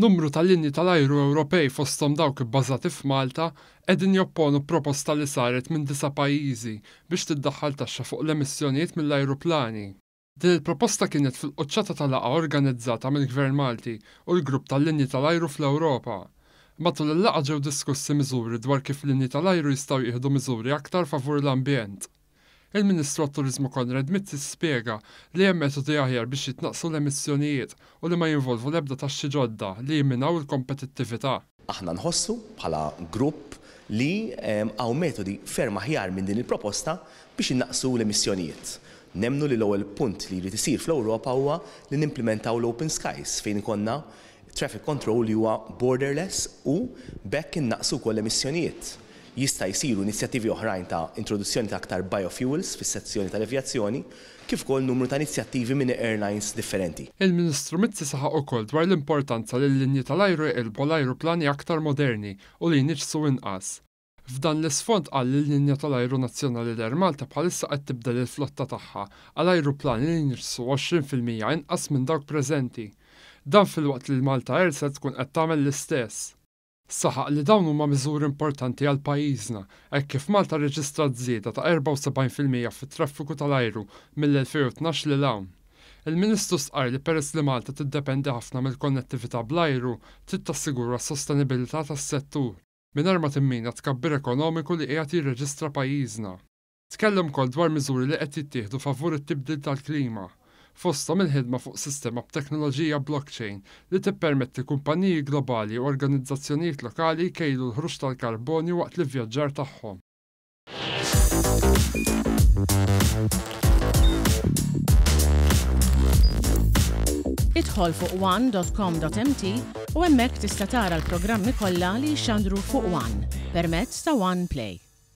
numru tal-linji tal-ajru Ewropej fostom dawk bbażati f'Malta qegħdin jopponu proposta li saret minn disa pajjiżi biex tiddaħħal taxxa fuq l-emissjonijiet mill-ajruplani. Din il-proposta kienet fil-qoċċata tal laqgħa organizzata mill-Gvern Malti u l-grupp tal-linji tal-ajru fl-Ewropa. Matul il laqgħa ġew diskussi miżuri dwar kif linji tal-ajru jistgħu jieħdu miżuri aktar favur l-ambjent. Il-Ministru għat-Turizmu Konrad Mitt spiega li hemm metodi aħjar biex jitnaqsu l-emissjonijiet u li ma jinvolvu l-ebda taxxi ġodda li jimminaw il-kompetittività. Aħna nħossu bħala grupp li għaw metodi ferm aħjar minn din il-proposta biex jinnaqsu l-emissjonijiet nemnu li l-ewwel punt li jrid isir fl-Ewropa huwa li nimplementaw l-Open Skies fejn ikonna traffic control li huwa borderless u bekk innaqsu kol emissjonijiet jista' jsiru inizjattivi oħrajn ta' introduzzjoni ta' aktar biofuels fis-sezzjoni tal-avjazzjoni kif ukoll numru ta' inizjattivi minn airlines differenti. Il-Ministru Mizzi saħaq ukoll dwar l-importanza li l-linji tal-ajru il l-ajruplani aktar moderni u li jniġsu inqas. F'dan l-isfond għall l-linja tal-ajru nazzjonali l-Ermalta bħalissa qed tibdel il-flotta tagħha għall ajruplani li nirsu 20% inqas minn dawk preżenti. Dan fil-waqt li l-Malta Air se tkun qed tagħmel l-istess saħaq li dawn huma miżur importanti għal pajjiżna, hekk kif Malta reġistrat żieda ta' 74% fit-traffiku tal-ajru mill-2012 li hawn. Il-Ministru sqar li peress li Malta tiddependi ħafna mill-konnettività bl-ajru trid tassigura s-sostenibilità tas-settur mingħajr ma timmina tkabbir ekonomiku li qiegħed jirreġistra pajjiżna. Tkellem kol dwar miżuri li qed jittieħdu favur it-tibdil tal-klima fosta mill-ħidma fuq sistema b'teknoloġija blockchain li tippermetti kumpaniji globali u organizzazzjonijiet lokali kejlu l-ħruġ tal-karbonju waqt li vjaġġar tagħhom. Idħol fuq one.com.mt u hemmhekk tista' tara l-programmi kollha li jxandru fuq One permezz ta' One Play.